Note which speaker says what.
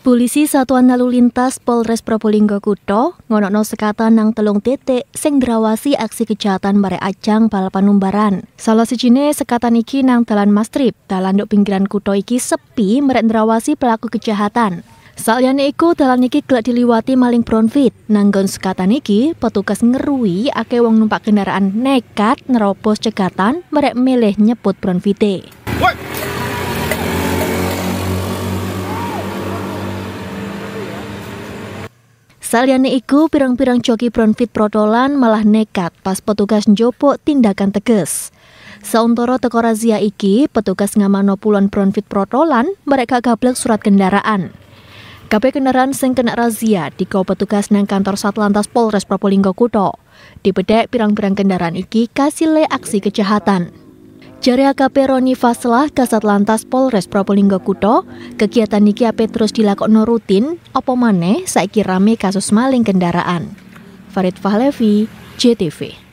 Speaker 1: Polisi Satuan Lalu Lintas Polres Probolinggo Kuto ngonokno sekatan nang telung titik sing derawasi aksi kejahatan bare ajang balapan umbaran. Salah sejenis sekatan iki nang talan Mastrip, dalan dok pinggiran Kuto iki sepi merek derawasi pelaku kejahatan. Salian iku dalan iki gelak diliwati maling bronfit. Nanggon sekatan iki, petugas ngerui ake wong numpak kendaraan nekat nerobos cegatan merek milih nyebut bronfite. Saliyane iku pirang-pirang coki Bronfit Protolan malah nekat pas petugas njopo tindakan tegas. Sauntoro teko razia iki, petugas ngamano puluhan Bronfit Protolan mereka gablek surat kendaraan. Kp kendaraan sing kena razia kau petugas nang kantor Satlantas Polres Probolinggo Kuto. Dibedek pirang-pirang kendaraan iki kasile aksi kejahatan. Jari AKP Roni Faslah Kasat Lantas Polres Probolinggo Kuto, kegiatan niki AP terus dilakokno rutin, opo maneh saiki rame kasus maling kendaraan. Farid Fahlevi, JTV.